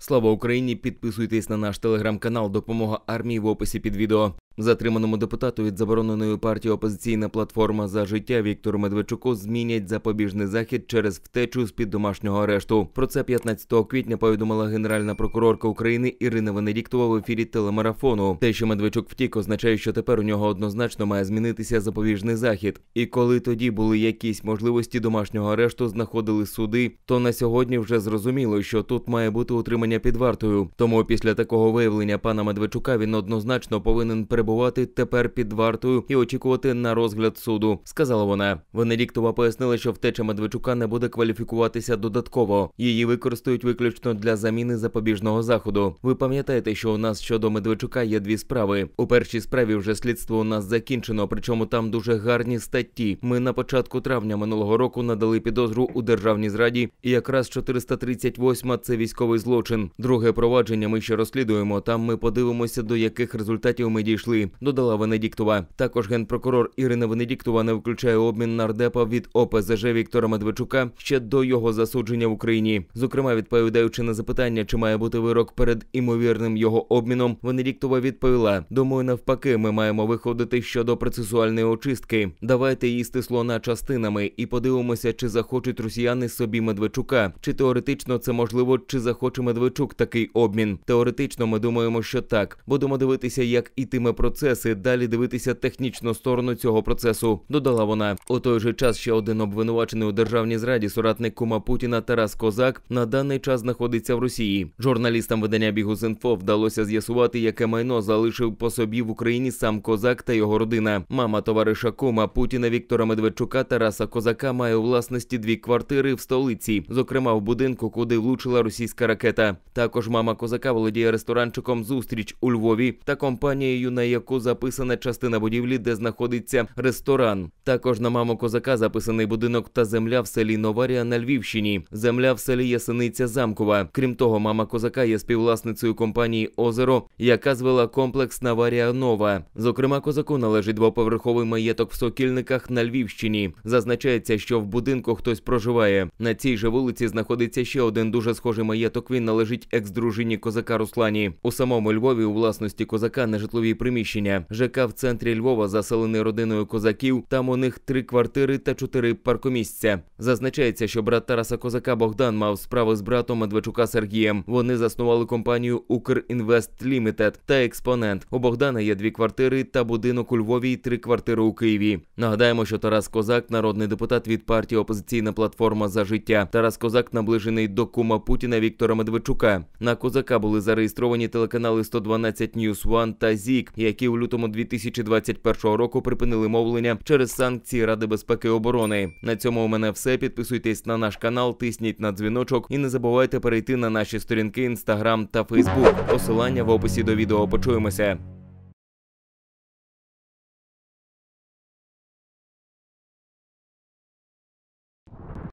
Слава Україні! Підписуйтесь на наш телеграм-канал Допомога армії в описі під відео. Затриманому депутату від забороненої партії опозиційна платформа за життя Віктору Медведчуку змінять запобіжний захід через втечу з під домашнього арешту. Про це 15 квітня повідомила генеральна прокурорка України Ірина Венедіктова в ефірі телемарафону. Те, що Медведчук втік, означає, що тепер у нього однозначно має змінитися запобіжний захід. І коли тоді були якісь можливості домашнього арешту, знаходили суди, то на сьогодні вже зрозуміло, що тут має бути утримання під вартою. Тому після такого виявлення пана Медведчука він однозначно повинен перебувати перебувати тепер під вартою і очікувати на розгляд суду, сказала вона. Венедіктова пояснила, що втеча Медведчука не буде кваліфікуватися додатково. Її використають виключно для заміни запобіжного заходу. Ви пам'ятаєте, що у нас щодо Медведчука є дві справи. У першій справі вже слідство у нас закінчено, причому там дуже гарні статті. Ми на початку травня минулого року надали підозру у державній зраді, і якраз 438 – це військовий злочин. Друге провадження ми ще розслідуємо. Там ми подивимося, до яких результатів ми дійшли. Москви, додала Венедіктова. Також генпрокурор Ірина Венедіктова не виключає обмін нардепа від ОПЗЖ Віктора Медведчука ще до його засудження в Україні. Зокрема, відповідаючи на запитання, чи має бути вирок перед імовірним його обміном, Венедіктова відповіла: думаю, навпаки, ми маємо виходити щодо процесуальної очистки. Давайте їсти слона частинами і подивимося, чи захочуть росіяни собі Медведчука. Чи теоретично це можливо, чи захоче Медведчук такий обмін? Теоретично, ми думаємо, що так. Будемо дивитися, як ітиме про процес далі дивитися технічну сторону цього процесу, додала вона. У той же час ще один обвинувачений у державній зраді соратник Кума Путіна Тарас Козак на даний час знаходиться в Росії. Журналістам видання «Бігус.Інфо» вдалося з'ясувати, яке майно залишив по собі в Україні сам козак та його родина. Мама товариша Кума Путіна Віктора Медведчука Тараса Козака має у власності дві квартири в столиці, зокрема в будинку, куди влучила російська ракета. Також мама козака володіє ресторанчиком зустріч у Львові та компанією на яку записана частина будівлі, де знаходиться ресторан. Також на маму козака записаний будинок та земля в селі Новарія на Львівщині. Земля в селі Ясениця Замкова. Крім того, мама козака є співвласницею компанії Озеро, яка звела комплекс Наварія Нова. Зокрема, козаку належить двоповерховий маєток в Сокільниках на Львівщині. Зазначається, що в будинку хтось проживає. На цій же вулиці знаходиться ще один дуже схожий маєток. Він належить екс-дружині козака Руслані. У самому Львові у власності козака на житлові приміщення. ЖК в центрі Львова заселений родиною козаків. Там них три квартири та чотири паркомісця. Зазначається, що брат Тараса Козака Богдан мав справи з братом Медведчука Сергієм. Вони заснували компанію Укрінвест Лімітед та експонент. У Богдана є дві квартири та будинок у Львові, і три квартири у Києві. Нагадаємо, що Тарас Козак, народний депутат від партії Опозиційна Платформа за життя. Тарас Козак наближений до кума Путіна Віктора Медведчука. На козака були зареєстровані телеканали 112 News One та ЗІК, які у лютому 2021 року припинили мовлення через сам санкцій Ради безпеки і оборони. На цьому у мене все. Підписуйтесь на наш канал, тисніть на дзвіночок і не забувайте перейти на наші сторінки Instagram та Facebook. Посилання в описі до відео почуємося.